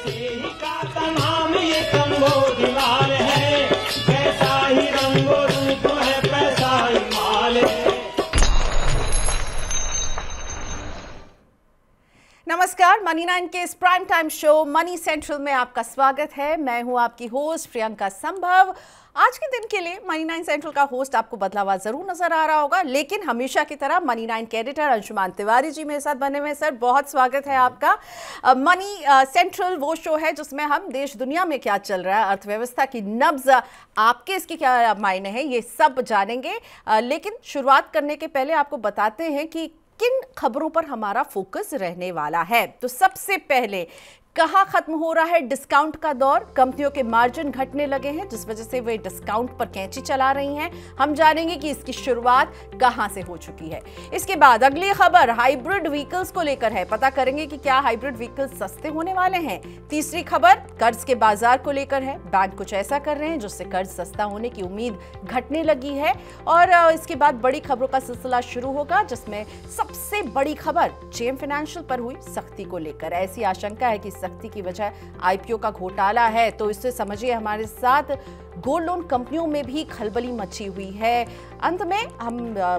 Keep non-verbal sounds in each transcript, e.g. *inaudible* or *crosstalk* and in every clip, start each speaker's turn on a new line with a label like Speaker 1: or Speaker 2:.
Speaker 1: नमस्कार money nine के इस prime time show money central में आपका स्वागत है मैं हूं आपकी होस्ट प्रियंका संभव आज के दिन के लिए मनी नाइन सेंट्रल का होस्ट आपको बदलावा जरूर नजर आ रहा होगा लेकिन हमेशा की तरह मनी नाइन के एडिटर अंशुमान तिवारी जी मेरे साथ बने हुए सर बहुत स्वागत है आपका मनी सेंट्रल वो शो है जिसमें हम देश दुनिया में क्या चल रहा है अर्थव्यवस्था की नब्ज आपके इसके क्या मायने हैं ये सब जानेंगे लेकिन शुरुआत करने के पहले आपको बताते हैं कि किन खबरों पर हमारा फोकस रहने वाला है तो सबसे पहले कहा खत्म हो रहा है डिस्काउंट का दौर कंपनियों के मार्जिन घटने लगे हैं जिस वजह से वे डिस्काउंट पर कैंची चला रही हैं हम जानेंगे कि इसकी शुरुआत कहां से हो चुकी है इसके बाद अगली खबर हाइब्रिड व्हीकल्स को लेकर है पता करेंगे कि क्या हाइब्रिड व्हीकल्स सस्ते होने वाले हैं तीसरी खबर कर्ज के बाजार को लेकर है बैंक कुछ ऐसा कर रहे हैं जिससे कर्ज सस्ता होने की उम्मीद घटने लगी है और इसके बाद बड़ी खबरों का सिलसिला शुरू होगा जिसमें सबसे बड़ी खबर जेम फाइनेंशियल पर हुई सख्ती को लेकर ऐसी आशंका है कि सख्ती की वजह आईपीओ का घोटाला है तो इससे समझिए हमारे साथ गोल्ड लोन कंपनियों में भी खलबली मची हुई है अंत में हम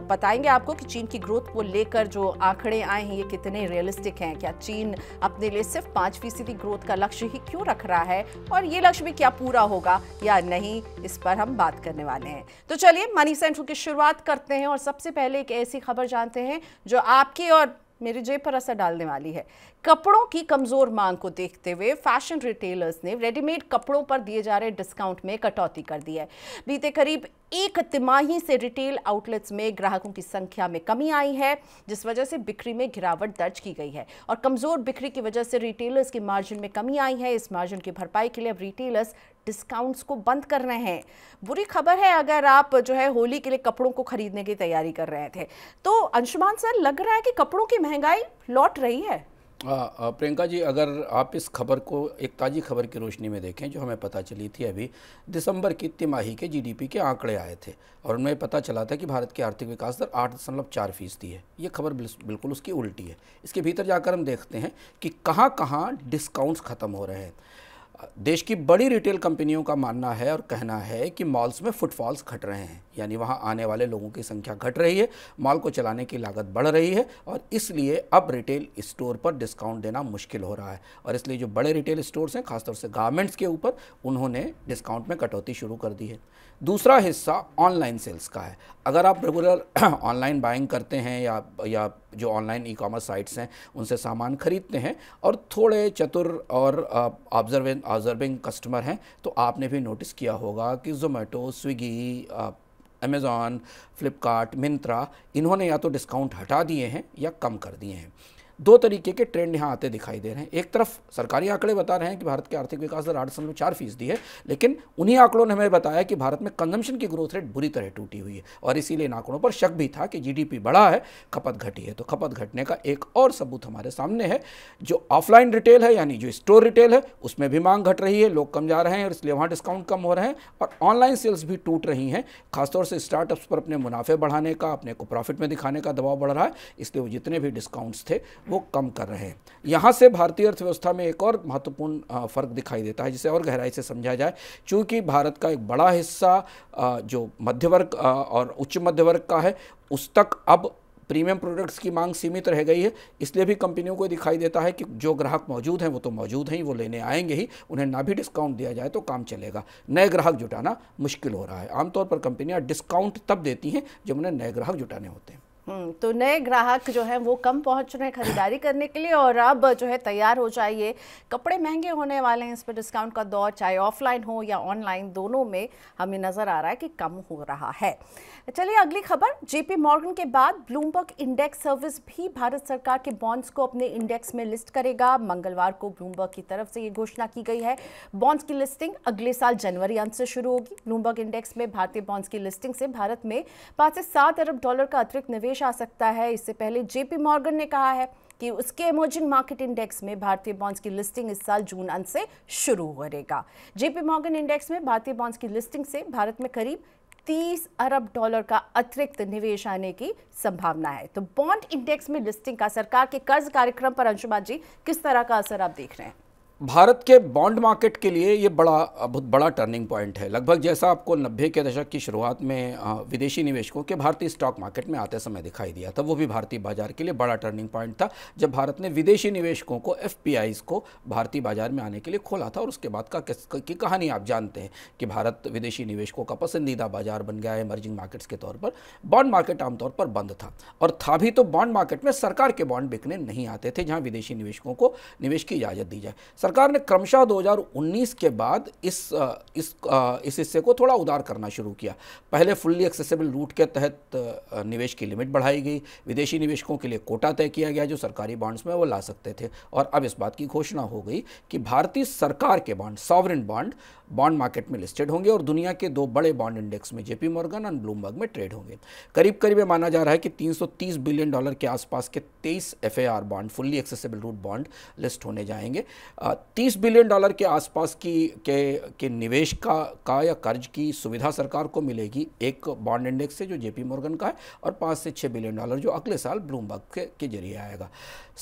Speaker 1: बताएंगे आपको कि चीन की ग्रोथ को लेकर जो आंकड़े आए हैं ये कितने रियलिस्टिक हैं क्या चीन अपने लिए सिर्फ पाँच फीसदी ग्रोथ का लक्ष्य ही क्यों रख रहा है और ये लक्ष्य भी क्या पूरा होगा या नहीं इस पर हम बात करने वाले हैं तो चलिए मनी सेंटर की शुरुआत करते हैं और सबसे पहले एक ऐसी खबर जानते हैं जो आपके और मेरे जेब पर असर डालने वाली है कपड़ों की कमज़ोर मांग को देखते हुए फैशन रिटेलर्स ने रेडीमेड कपड़ों पर दिए जा रहे डिस्काउंट में कटौती कर दी है बीते करीब एक तिमाही से रिटेल आउटलेट्स में ग्राहकों की संख्या में कमी आई है जिस वजह से बिक्री में गिरावट दर्ज की गई है और कमज़ोर बिक्री की वजह से रिटेलर्स के मार्जिन में कमी आई है इस मार्जिन की भरपाई के लिए अब रिटेलर्स डिस्काउंट्स को बंद करना है बुरी खबर है अगर आप जो है होली के लिए कपड़ों को खरीदने की तैयारी कर रहे थे तो अंशुमान सर लग रहा है कि कपड़ों की महंगाई लौट रही है
Speaker 2: प्रियंका जी अगर आप इस खबर को एक ताज़ी खबर की रोशनी में देखें जो हमें पता चली थी अभी दिसंबर की तिमाही के जीडीपी के आंकड़े आए थे और उनमें पता चला था कि भारत की आर्थिक विकास दर आठ दशमलव चार फीसदी है ये खबर बिल्कुल उसकी उल्टी है इसके भीतर जाकर हम देखते हैं कि कहां कहां डिस्काउंट्स ख़त्म हो रहे हैं देश की बड़ी रिटेल कंपनियों का मानना है और कहना है कि मॉल्स में फुटफॉल्स घट रहे हैं यानी वहां आने वाले लोगों की संख्या घट रही है मॉल को चलाने की लागत बढ़ रही है और इसलिए अब रिटेल स्टोर पर डिस्काउंट देना मुश्किल हो रहा है और इसलिए जो बड़े रिटेल स्टोर्स हैं खासतौर से गारमेंट्स के ऊपर उन्होंने डिस्काउंट में कटौती शुरू कर दी है दूसरा हिस्सा ऑनलाइन सेल्स का है अगर आप रेगुलर *clears throat* ऑनलाइन बाइंग करते हैं या या जो ऑनलाइन ई कॉमर्स साइट्स हैं उनसे सामान खरीदते हैं और थोड़े चतुर और ऑब्जर्विंग ऑब्जर्विंग कस्टमर हैं तो आपने भी नोटिस किया होगा कि Zomato Swiggy Amazon Flipkart Myntra इन्होंने या तो डिस्काउंट हटा दिए हैं या कम कर दिए हैं दो तरीके के ट्रेंड यहाँ आते दिखाई दे रहे हैं एक तरफ सरकारी आंकड़े बता रहे हैं कि भारत के आर्थिक विकास दर आठ दशमलव चार फीसदी है लेकिन उन्हीं आंकड़ों ने हमें बताया कि भारत में कंजम्पशन की ग्रोथ रेट बुरी तरह टूटी हुई है और इसीलिए इन आंकड़ों पर शक भी था कि जी बढ़ा है खपत घटी है तो खपत घटने का एक और सबूत हमारे सामने है जो ऑफलाइन रिटेल है यानी जो स्टोर रिटेल है उसमें भी मांग घट रही है लोग कम जा रहे हैं और इसलिए वहाँ डिस्काउंट कम हो रहे हैं और ऑनलाइन सेल्स भी टूट रही हैं खासतौर से स्टार्टअप्स पर अपने मुनाफे बढ़ाने का अपने को प्रॉफिट में दिखाने का दबाव बढ़ रहा है इसलिए वो जितने भी डिस्काउंट्स थे वो कम कर रहे हैं यहाँ से भारतीय अर्थव्यवस्था में एक और महत्वपूर्ण फ़र्क दिखाई देता है जिसे और गहराई से समझा जाए चूँकि भारत का एक बड़ा हिस्सा जो मध्य वर्ग और उच्च मध्य वर्ग का है उस तक अब प्रीमियम प्रोडक्ट्स की मांग सीमित रह गई है इसलिए भी कंपनियों को दिखाई देता है कि जो ग्राहक मौजूद हैं वो तो मौजूद हैं वो लेने आएंगे ही उन्हें ना भी डिस्काउंट दिया जाए तो काम चलेगा नए ग्राहक जुटाना मुश्किल हो रहा है आमतौर पर कंपनियां डिस्काउंट तब देती हैं जब उन्हें नए ग्राहक जुटाने होते हैं
Speaker 1: हम्म, तो नए ग्राहक जो हैं वो कम पहुंच रहे हैं खरीदारी करने के लिए और अब जो है तैयार हो जाइए कपड़े महंगे होने वाले हैं इस पर डिस्काउंट का दौर चाहे ऑफलाइन हो या ऑनलाइन दोनों में हमें नज़र आ रहा है कि कम हो रहा है चलिए अगली खबर जेपी मॉर्गन के बाद ब्लूमबर्ग इंडेक्स सर्विस भी भारत सरकार के बॉन्ड्स को अपने इंडेक्स में लिस्ट करेगा मंगलवार को ब्लूमबर्ग की तरफ से ये घोषणा की गई है बॉन्ड्स की लिस्टिंग अगले साल जनवरी अंत से शुरू होगी ब्लूमबर्ग इंडेक्स में भारतीय बॉन्ड्स की लिस्टिंग से भारत में पाँच से सात अरब डॉलर का अतिरिक्त निवेश आ सकता है इससे पहले जेपी मॉर्गन ने कहा है कि उसके इमर्जिंग मार्केट इंडेक्स में भारतीय बॉन्ड्स की लिस्टिंग इस साल जून अंत से शुरू करेगा जेपी मॉर्गन इंडेक्स में भारतीय बॉन्ड्स की लिस्टिंग से भारत में करीब 30 अरब डॉलर का अतिरिक्त निवेश आने की संभावना है तो बॉन्ड इंडेक्स में लिस्टिंग का सरकार के कर्ज कार्यक्रम पर अंशुमान जी किस तरह का असर आप देख रहे हैं
Speaker 2: भारत के बॉन्ड मार्केट के लिए ये बड़ा बहुत बड़ा टर्निंग पॉइंट है लगभग जैसा आपको नब्बे के दशक की शुरुआत में विदेशी निवेशकों के भारतीय स्टॉक मार्केट में आते समय दिखाई दिया था वो भी भारतीय बाजार के लिए बड़ा टर्निंग पॉइंट था जब भारत ने विदेशी निवेशकों को एफ को भारतीय बाजार में आने के लिए खोला था और उसके बाद का की कहानी आप जानते हैं कि भारत विदेशी निवेशकों का पसंदीदा बाजार बन गया है इमर्जिंग मार्केट्स के तौर पर बॉन्ड मार्केट आमतौर पर बंद था और था भी तो बॉन्ड मार्केट में सरकार के बॉन्ड बिकने नहीं आते थे जहाँ विदेशी निवेशकों को निवेश की इजाज़त दी जाए सरकार ने क्रमशः 2019 के बाद इस इस इस हिस्से को थोड़ा उदार करना शुरू किया पहले फुल्ली एक्सेसिबल रूट के तहत निवेश की लिमिट बढ़ाई गई विदेशी निवेशकों के लिए कोटा तय किया गया जो सरकारी बॉन्ड्स में वो ला सकते थे और अब इस बात की घोषणा हो गई कि भारतीय सरकार के bond sovereign bond bond market में लिस्टेड होंगे और दुनिया के दो बड़े बॉन्ड इंडेक्स में जेपी मॉर्गन और ब्लूमबर्ग में ट्रेड होंगे करीब करीब माना जा रहा है कि 330 बिलियन डॉलर के आसपास के 23 F bond fully accessible route bond list होने जाएंगे तीस बिलियन डॉलर के आसपास की के के निवेश का का या कर्ज की सुविधा सरकार को मिलेगी एक बॉन्ड इंडेक्स है जो जेपी मॉर्गन का है और पाँच से छः बिलियन डॉलर जो अगले साल ब्लूमबर्ग के, के जरिए आएगा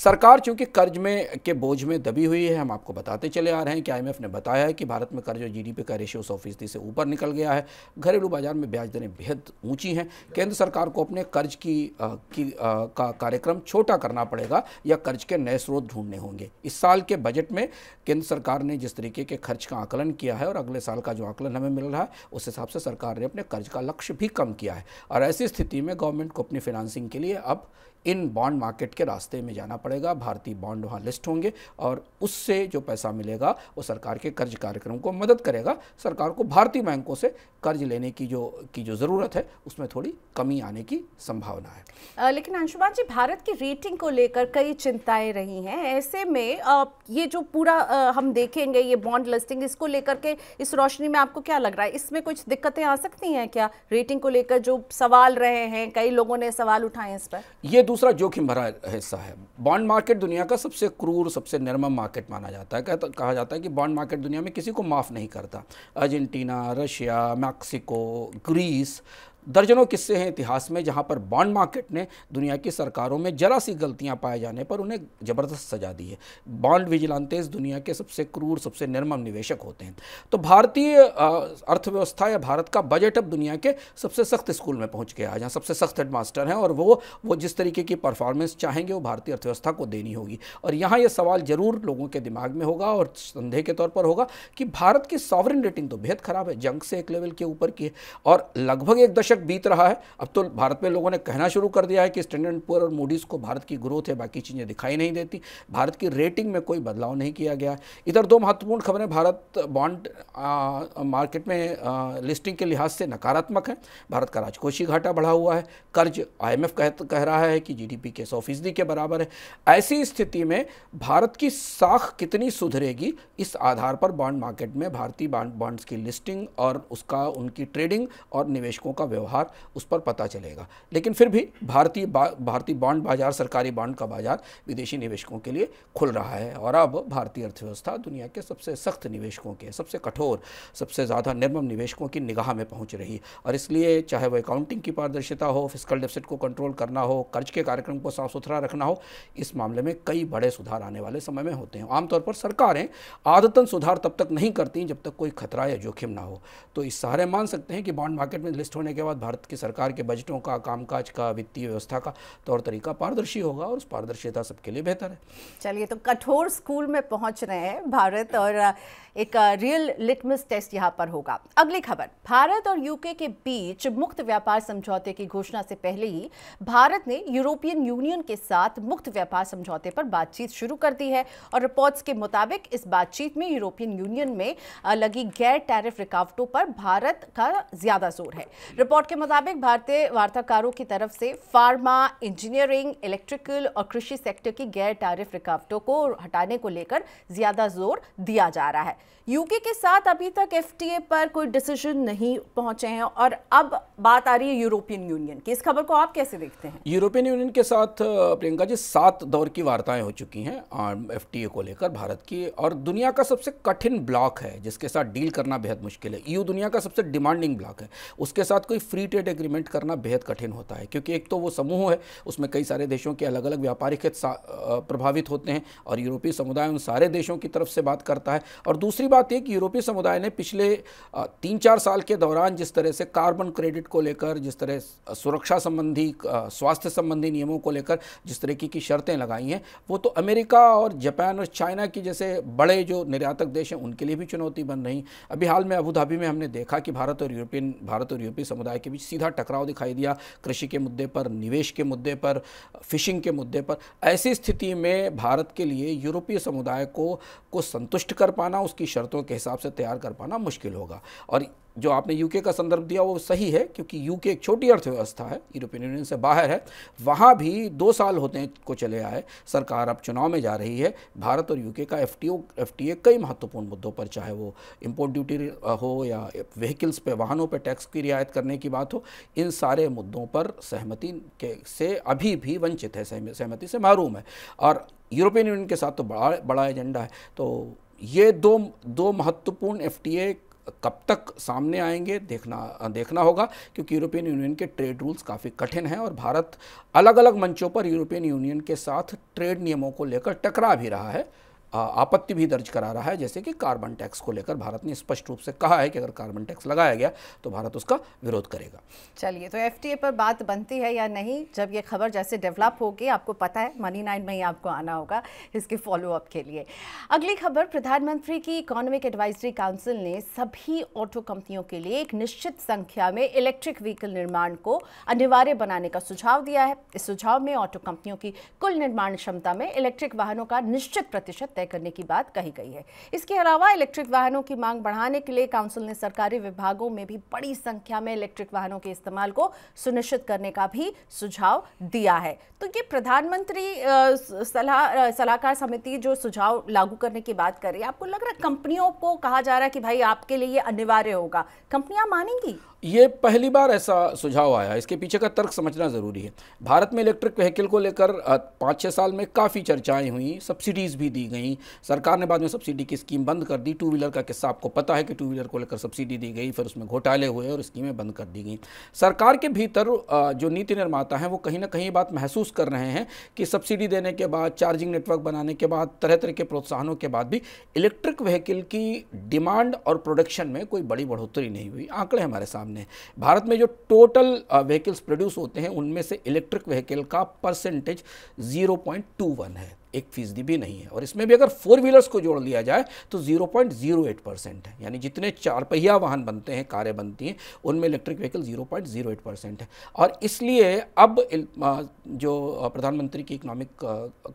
Speaker 2: सरकार चूंकि कर्ज में के बोझ में दबी हुई है हम आपको बताते चले आ रहे हैं कि आईएमएफ ने बताया है कि भारत में कर्ज और जी का रेशियो सौ फीसदी से ऊपर निकल गया है घरेलू बाजार में ब्याज दरें बेहद ऊंची हैं केंद्र सरकार को अपने कर्ज की, आ, की आ, का कार्यक्रम छोटा करना पड़ेगा या कर्ज के नए स्रोत ढूंढने होंगे इस साल के बजट में केंद्र सरकार ने जिस तरीके के खर्च का आकलन किया है और अगले साल का जो आकलन हमें मिल रहा है उस हिसाब से सरकार ने अपने कर्ज का लक्ष्य भी कम किया है और ऐसी स्थिति में गवर्नमेंट को अपनी फाइनेंसिंग के लिए अब इन बॉन्ड मार्केट के रास्ते में जाना पड़ेगा भारतीय बॉन्ड वहाँ लिस्ट होंगे और उससे जो पैसा मिलेगा वो सरकार के कर्ज कार्यक्रम को मदद करेगा सरकार को भारतीय बैंकों से कर्ज लेने की जो की जो ज़रूरत है उसमें थोड़ी कमी आने की संभावना है
Speaker 1: आ, लेकिन अंशुमान जी भारत की रेटिंग को लेकर कई चिंताएं रही हैं ऐसे में आ, ये जो पूरा आ, हम देखेंगे ये बॉन्ड लिस्टिंग इसको लेकर के इस रोशनी में आपको क्या लग रहा है इसमें कुछ दिक्कतें आ सकती हैं क्या रेटिंग को लेकर जो सवाल रहे हैं कई लोगों ने सवाल उठाए इस पर
Speaker 2: ये दूसरा जोखिम भरा हिस्सा है बॉन्ड मार्केट दुनिया का सबसे क्रूर सबसे निर्मम मार्केट माना जाता है कहा जाता है कि बॉन्ड मार्केट दुनिया में किसी को माफ़ नहीं करता अर्जेंटीना रशिया मैक्सिको ग्रीस दर्जनों किस्से हैं इतिहास में जहां पर बॉन्ड मार्केट ने दुनिया की सरकारों में जरा सी गलतियां पाए जाने पर उन्हें ज़बरदस्त सजा दी है बॉन्ड विजिलांतेज दुनिया के सबसे क्रूर सबसे निर्मम निवेशक होते हैं तो भारतीय अर्थव्यवस्था या भारत का बजट अब दुनिया के सबसे सख्त स्कूल में पहुँच गया है जहाँ सबसे सख्त हेडमास्टर हैं और वो वो जिस तरीके की परफॉर्मेंस चाहेंगे वो भारतीय अर्थव्यवस्था को देनी होगी और यहाँ ये सवाल ज़रूर लोगों के दिमाग में होगा और संदेह के तौर पर होगा कि भारत की सॉवरन रेटिंग तो बेहद ख़राब है जंग से एक लेवल के ऊपर की है और लगभग एक दशक दशक बीत रहा है अब तो भारत में लोगों ने कहना शुरू कर दिया है कि स्टैंडर्ड पुअर और मूडीज़ को भारत की ग्रोथ है बाकी चीज़ें दिखाई नहीं देती भारत की रेटिंग में कोई बदलाव नहीं किया गया इधर दो महत्वपूर्ण खबरें भारत बॉन्ड मार्केट में आ, लिस्टिंग के लिहाज से नकारात्मक है भारत का राजकोषीय घाटा बढ़ा हुआ है कर्ज आई कह, कह रहा है कि जी के सौ के बराबर है ऐसी स्थिति में भारत की साख कितनी सुधरेगी इस आधार पर बॉन्ड मार्केट में भारतीय बॉन्ड्स की लिस्टिंग और उसका उनकी ट्रेडिंग और निवेशकों का व्यवहार उस पर पता चलेगा लेकिन फिर भी भारतीय बा, भारतीय बॉन्ड बाजार सरकारी बॉन्ड का बाजार विदेशी निवेशकों के लिए खुल रहा है और अब भारतीय अर्थव्यवस्था दुनिया के सबसे सख्त निवेशकों के सबसे कठोर सबसे ज़्यादा निर्मम निवेशकों की निगाह में पहुँच रही और इसलिए चाहे वह अकाउंटिंग की पारदर्शिता हो फिजिकल डेफिसिट को कंट्रोल करना हो कर्ज के कार्यक्रम को साफ सुथरा रखना हो इस मामले में कई बड़े सुधार आने वाले समय में होते हैं आमतौर पर सरकारें आदतन सुधार तब तक नहीं करती जब तक कोई खतरा या जोखिम ना हो तो इस सहारे मान सकते हैं कि बॉन्ड मार्केट में लिस्ट होने के बाद भारत की सरकार के बजटों का कामकाज का वित्तीय व्यवस्था का तौर तरीका पारदर्शी होगा और उस पारदर्शिता सबके लिए बेहतर है
Speaker 1: चलिए तो कठोर स्कूल में पहुंच रहे हैं भारत और एक रियल लिटमस टेस्ट यहाँ पर होगा अगली खबर भारत और यूके के बीच मुक्त व्यापार समझौते की घोषणा से पहले ही भारत ने यूरोपियन यूनियन के साथ मुक्त व्यापार समझौते पर बातचीत शुरू कर दी है और रिपोर्ट्स के मुताबिक इस बातचीत में यूरोपियन यूनियन में लगी गैर टैरिफ रिकावटों पर भारत का ज्यादा जोर है रिपोर्ट रिपोर्ट के मुताबिक भारतीय वार्ताकारों की तरफ से फार्मा इंजीनियरिंग इलेक्ट्रिकल और कृषि सेक्टर की गैर टैरिफ रुकावटों को हटाने को लेकर ज्यादा जोर दिया जा रहा है यूके के साथ अभी तक एफटीए पर कोई डिसीजन नहीं पहुंचे हैं और अब बात आ रही है यूरोपियन यूनियन की इस खबर को आप कैसे देखते
Speaker 2: हैं यूरोपियन यूनियन के साथ प्रियंका जी सात दौर की वार्ताएं हो चुकी हैं एफ को लेकर भारत की और दुनिया का सबसे कठिन ब्लॉक है जिसके साथ डील करना बेहद मुश्किल है यू e दुनिया का सबसे डिमांडिंग ब्लॉक है उसके साथ कोई फ्री ट्रेड एग्रीमेंट करना बेहद कठिन होता है क्योंकि एक तो वो समूह है उसमें कई सारे देशों के अलग अलग व्यापारिक हित प्रभावित होते हैं और यूरोपीय समुदाय उन सारे देशों की तरफ से बात करता है और दूसरी बात यह कि यूरोपीय समुदाय ने पिछले तीन चार साल के दौरान जिस तरह से कार्बन क्रेडिट को लेकर जिस तरह सुरक्षा संबंधी स्वास्थ्य संबंधी नियमों को लेकर जिस तरीके की शर्तें लगाई हैं वो तो अमेरिका और जापान और चाइना की जैसे बड़े जो निर्यातक देश हैं उनके लिए भी चुनौती बन रही अभी हाल में अबू धाबी में हमने देखा कि भारत और यूरोपियन भारत और यूरोपीय समुदाय समुदाय के बीच सीधा टकराव दिखाई दिया कृषि के मुद्दे पर निवेश के मुद्दे पर फिशिंग के मुद्दे पर ऐसी स्थिति में भारत के लिए यूरोपीय समुदाय को को संतुष्ट कर पाना उसकी शर्तों के हिसाब से तैयार कर पाना मुश्किल होगा और जो आपने यूके का संदर्भ दिया वो सही है क्योंकि यूके एक छोटी अर्थव्यवस्था है यूरोपियन यूनियन से बाहर है वहाँ भी दो साल होते को चले आए सरकार अब चुनाव में जा रही है भारत और यूके का एफ टी कई महत्वपूर्ण मुद्दों पर चाहे वो इम्पोर्ट ड्यूटी हो या व्हीकल्स पे वाहनों पर टैक्स की रियायत करने की बात हो इन सारे मुद्दों पर सहमति के से अभी भी वंचित है सहमति से महरूम है और यूरोपियन यूनियन के साथ तो बड़ा बड़ा एजेंडा है तो ये दो दो महत्वपूर्ण एफ कब तक सामने आएंगे देखना देखना होगा क्योंकि यूरोपियन यूनियन के ट्रेड रूल्स काफ़ी कठिन हैं और भारत अलग अलग मंचों पर यूरोपियन यूनियन के साथ ट्रेड नियमों को लेकर टकरा भी रहा है आपत्ति भी दर्ज करा रहा है जैसे कि कार्बन टैक्स को लेकर भारत ने स्पष्ट रूप से कहा है कि अगर कार्बन टैक्स लगाया गया तो भारत उसका विरोध करेगा
Speaker 1: चलिए तो एफ पर बात बनती है या नहीं जब ये खबर जैसे डेवलप होगी आपको पता है मनी नाइन में ही आपको आना होगा इसके फॉलोअप के लिए अगली खबर प्रधानमंत्री की इकोनॉमिक एडवाइजरी काउंसिल ने सभी ऑटो कंपनियों के लिए एक निश्चित संख्या में इलेक्ट्रिक व्हीकल निर्माण को अनिवार्य बनाने का सुझाव दिया है इस सुझाव में ऑटो कंपनियों की कुल निर्माण क्षमता में इलेक्ट्रिक वाहनों का निश्चित प्रतिशत तय करने की बात कही गई है इसके अलावा इलेक्ट्रिक वाहनों की मांग बढ़ाने के लिए काउंसिल ने सरकारी विभागों में भी बड़ी संख्या में इलेक्ट्रिक वाहनों के इस्तेमाल को सुनिश्चित करने का भी सुझाव दिया है तो ये प्रधानमंत्री सलाह सलाहकार समिति जो सुझाव लागू करने की बात कर रही है आपको लग रहा है कंपनियों को कहा जा रहा है कि भाई आपके लिए ये अनिवार्य होगा कंपनियां मानेंगी
Speaker 2: ये पहली बार ऐसा सुझाव आया इसके पीछे का तर्क समझना ज़रूरी है भारत में इलेक्ट्रिक व्हीकल को लेकर पाँच छः साल में काफ़ी चर्चाएं हुई सब्सिडीज़ भी दी गई सरकार ने बाद में सब्सिडी की स्कीम बंद कर दी टू व्हीलर का किस्सा आपको पता है कि टू व्हीलर को लेकर सब्सिडी दी गई फिर उसमें घोटाले हुए और स्कीमें बंद कर दी गई सरकार के भीतर जो नीति निर्माता हैं वो कहीं ना कहीं बात महसूस कर रहे हैं कि सब्सिडी देने के बाद चार्जिंग नेटवर्क बनाने के बाद तरह तरह के प्रोत्साहनों के बाद भी इलेक्ट्रिक व्हीकल की डिमांड और प्रोडक्शन में कोई बड़ी बढ़ोतरी नहीं हुई आंकड़े हमारे सामने सामने भारत में जो टोटल व्हीकल्स प्रोड्यूस होते हैं उनमें से इलेक्ट्रिक व्हीकल का परसेंटेज 0.21 है एक फीसदी भी नहीं है और इसमें भी अगर फोर व्हीलर्स को जोड़ लिया जाए तो 0.08 परसेंट है यानी जितने चार पहिया वाहन बनते हैं कारें बनती हैं उनमें इलेक्ट्रिक व्हीकल 0.08 परसेंट है और इसलिए अब जो प्रधानमंत्री की इकोनॉमिक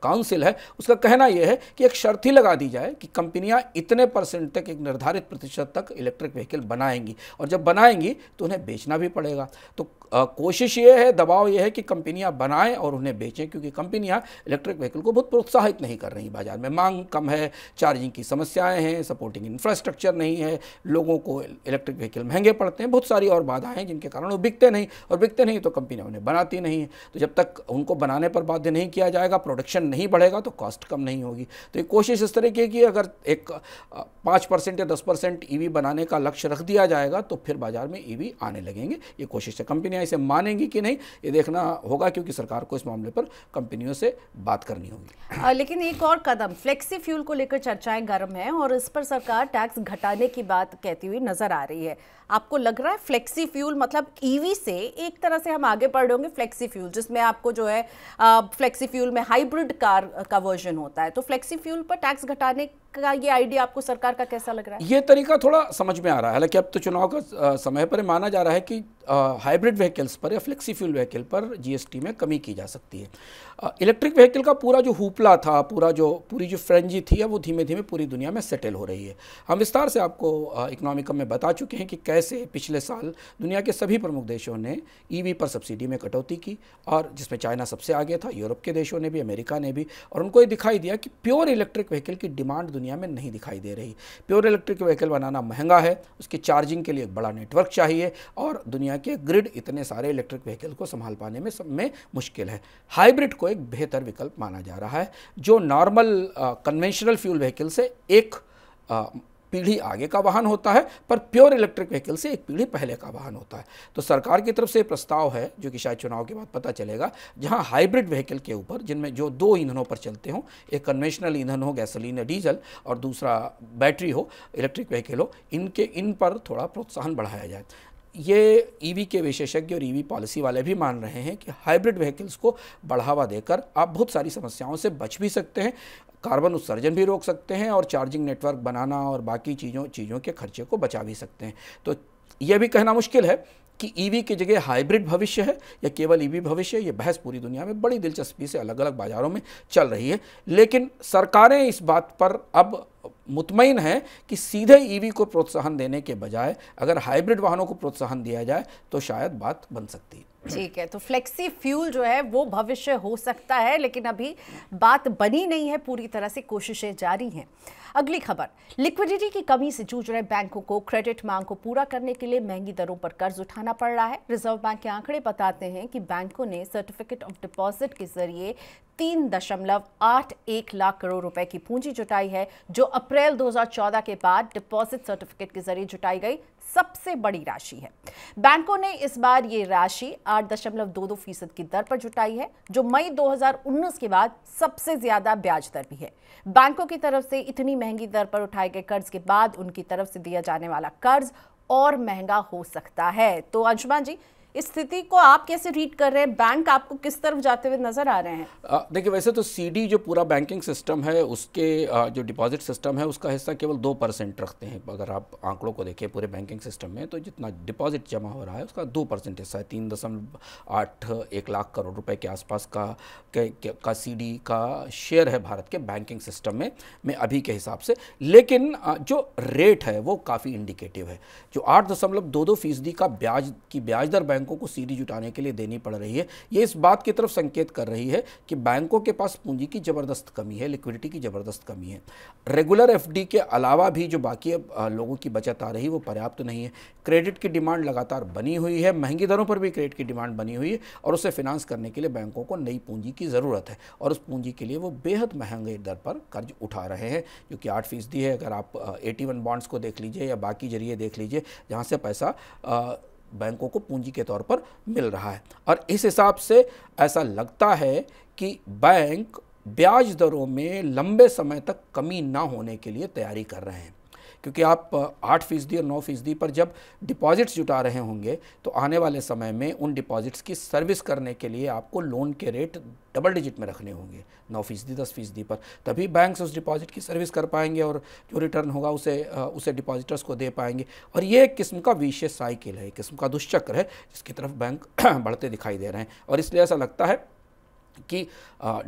Speaker 2: काउंसिल है उसका कहना यह है कि एक शर्त ही लगा दी जाए कि कंपनियाँ इतने परसेंट तक एक निर्धारित प्रतिशत तक इलेक्ट्रिक व्हीकल बनाएंगी और जब बनाएंगी तो उन्हें बेचना भी पड़ेगा तो कोशिश ये है दबाव ये है कि कंपनियाँ बनाएं और उन्हें बेचें क्योंकि कंपनियाँ इलेक्ट्रिक व्हीकल को बहुत प्रोत्साहित नहीं कर रही बाजार में मांग कम है चार्जिंग की समस्याएं हैं सपोर्टिंग इंफ्रास्ट्रक्चर नहीं है लोगों को इलेक्ट्रिक व्हीकल महंगे पड़ते हैं बहुत सारी और बाधाएं हैं जिनके कारण वो बिकते नहीं और बिकते नहीं तो कंपनियां उन्हें बनाती नहीं तो जब तक उनको बनाने पर बाध्य नहीं किया जाएगा प्रोडक्शन नहीं बढ़ेगा तो कॉस्ट कम नहीं होगी तो ये कोशिश इस तरह की है कि अगर एक पाँच परसेंट या दस परसेंट ई e बनाने का लक्ष्य रख दिया जाएगा तो फिर बाजार में ई e आने लगेंगे ये कोशिश है कंपनियाँ इसे मानेंगी कि नहीं ये देखना होगा क्योंकि सरकार को इस मामले पर कंपनियों से बात करनी होगी
Speaker 1: लेकिन एक और कदम फ्लेक्सी फ्यूल को लेकर चर्चाएं गर्म हैं और इस पर सरकार टैक्स घटाने की बात कहती हुई नजर आ रही है आपको लग रहा है फ्लेक्सी फ्यूल मतलब ईवी से एक तरह से हम आगे बढ़ होंगे फ्लेक्सी फ्यूल जिसमें आपको जो है फ्लेक्सी फ्यूल में हाइब्रिड कार का वर्जन होता है तो फ्लेक्सी फ्यूल पर टैक्स घटाने का ये आइडिया आपको सरकार का कैसा लग रहा है
Speaker 2: ये तरीका थोड़ा समझ में आ रहा है हालांकि अब तो चुनाव का समय पर माना जा रहा है कि हाइब्रिड व्हीकल्स पर या फ्लेक्सी फ्यूल व्हीकल पर जीएसटी में कमी की जा सकती है इलेक्ट्रिक व्हीकल का पूरा जो हुपला था पूरा जो पूरी जो फ्रेंजी थी वो धीमे धीमे पूरी दुनिया में सेटल हो रही है हम विस्तार से आपको इकोनॉमिकम में बता चुके हैं कि कैसे से पिछले साल दुनिया के सभी प्रमुख देशों ने ईवी e पर सब्सिडी में कटौती की और जिसमें चाइना सबसे आगे था यूरोप के देशों ने भी अमेरिका ने भी और उनको ये दिखाई दिया कि प्योर इलेक्ट्रिक व्हीकल की डिमांड दुनिया में नहीं दिखाई दे रही प्योर इलेक्ट्रिक व्हीकल बनाना महंगा है उसकी चार्जिंग के लिए एक बड़ा नेटवर्क चाहिए और दुनिया के ग्रिड इतने सारे इलेक्ट्रिक व्हीकल को संभाल पाने में सब में मुश्किल है हाइब्रिड को एक बेहतर विकल्प माना जा रहा है जो नॉर्मल कन्वेंशनल फ्यूल व्हीकल से एक आ, पीढ़ी आगे का वाहन होता है पर प्योर इलेक्ट्रिक व्हीकल से एक पीढ़ी पहले का वाहन होता है तो सरकार की तरफ से प्रस्ताव है जो कि शायद चुनाव के बाद पता चलेगा जहां हाइब्रिड व्हीकल के ऊपर जिनमें जो दो ईंधनों पर चलते हों एक कन्वेंशनल ईंधन हो गैसोलीन या डीजल और दूसरा बैटरी हो इलेक्ट्रिक व्हीकल हो इनके इन पर थोड़ा प्रोत्साहन बढ़ाया जाए ये ईवी के विशेषज्ञ और ईवी पॉलिसी वाले भी मान रहे हैं कि हाइब्रिड व्हीकल्स को बढ़ावा देकर आप बहुत सारी समस्याओं से बच भी सकते हैं कार्बन उत्सर्जन भी रोक सकते हैं और चार्जिंग नेटवर्क बनाना और बाकी चीज़ों चीज़ों के खर्चे को बचा भी सकते हैं तो यह भी कहना मुश्किल है कि ईवी e की जगह हाइब्रिड भविष्य है या केवल ईवी e भविष्य है ये बहस पूरी दुनिया में बड़ी दिलचस्पी से अलग अलग बाज़ारों में चल रही है लेकिन सरकारें इस बात पर अब मुतमिन हैं कि सीधे ईवी e को प्रोत्साहन देने के बजाय अगर हाइब्रिड वाहनों को प्रोत्साहन दिया जाए तो शायद बात बन सकती है
Speaker 1: ठीक है तो फ्लेक्सी फ्यूल जो है वो भविष्य हो सकता है लेकिन अभी बात बनी नहीं है पूरी तरह से कोशिशें जारी हैं अगली खबर लिक्विडिटी की कमी से जूझ रहे बैंकों को क्रेडिट मांग को पूरा करने के लिए महंगी दरों पर कर्ज उठाना पड़ रहा है रिजर्व बैंक के आंकड़े बताते हैं कि बैंकों ने सर्टिफिकेट ऑफ डिपॉजिट के जरिए तीन दशमलव आठ एक लाख करोड़ रुपए की पूंजी जुटाई है जो अप्रैल 2014 के बाद डिपॉजिट सर्टिफिकेट के जरिए जुटाई गई सबसे बड़ी राशि है बैंकों ने इस बार ये राशि आठ दशमलव दो दो फीसद की दर पर जुटाई है जो मई 2019 के बाद सबसे ज्यादा ब्याज दर भी है बैंकों की तरफ से इतनी महंगी दर पर उठाए गए कर्ज के बाद उनकी तरफ से दिया जाने वाला कर्ज और महंगा हो सकता है तो अंशुमान जी स्थिति को आप कैसे रीड कर रहे हैं बैंक आपको किस तरफ जाते हुए नजर आ रहे हैं
Speaker 2: देखिए वैसे तो सीडी जो पूरा बैंकिंग सिस्टम है उसके आ, जो डिपॉजिट सिस्टम है उसका हिस्सा केवल दो परसेंट रखते हैं अगर आप आंकड़ों को देखें पूरे बैंकिंग सिस्टम में तो जितना डिपॉजिट जमा हो रहा है उसका दो परसेंट हिस्सा है तीन दशमलव आठ एक लाख करोड़ रुपए के आसपास का के, के, का सी का शेयर है भारत के बैंकिंग सिस्टम में में अभी के हिसाब से लेकिन जो रेट है वो काफ़ी इंडिकेटिव है जो आठ दशमलव दो दो फीसदी का ब्याज की ब्याज दर बैंक बैंकों को सीरीज उठाने के लिए देनी पड़ रही है ये इस बात की तरफ संकेत कर रही है कि बैंकों के पास पूंजी की ज़बरदस्त कमी है लिक्विडिटी की ज़बरदस्त कमी है रेगुलर एफ के अलावा भी जो बाकी लोगों की बचत आ रही है वो पर्याप्त तो नहीं है क्रेडिट की डिमांड लगातार बनी हुई है महंगी दरों पर भी क्रेडिट की डिमांड बनी हुई है और उसे फिनांस करने के लिए बैंकों को नई पूंजी की ज़रूरत है और उस पूंजी के लिए वो बेहद महंगे दर पर कर्ज उठा रहे हैं जो कि आठ फीसदी है अगर आप एटी वन बॉन्ड्स को देख लीजिए या बाकी जरिए देख लीजिए जहाँ से पैसा आ, बैंकों को पूंजी के तौर पर मिल रहा है और इस हिसाब से ऐसा लगता है कि बैंक ब्याज दरों में लंबे समय तक कमी ना होने के लिए तैयारी कर रहे हैं क्योंकि आप आठ फीसदी और नौ फीसदी पर जब डिपॉजिट्स जुटा रहे होंगे तो आने वाले समय में उन डिपॉजिट्स की सर्विस करने के लिए आपको लोन के रेट डबल डिजिट में रखने होंगे नौ फीसदी दस फीसदी पर तभी बैंक्स उस डिपॉजिट की सर्विस कर पाएंगे और जो रिटर्न होगा उसे उसे डिपॉजिटर्स को दे पाएंगे और ये एक किस्म का विशेष साइकिल है एक किस्म का दुष्चक्र है जिसकी तरफ बैंक *clears throat* बढ़ते दिखाई दे रहे हैं और इसलिए ऐसा लगता है कि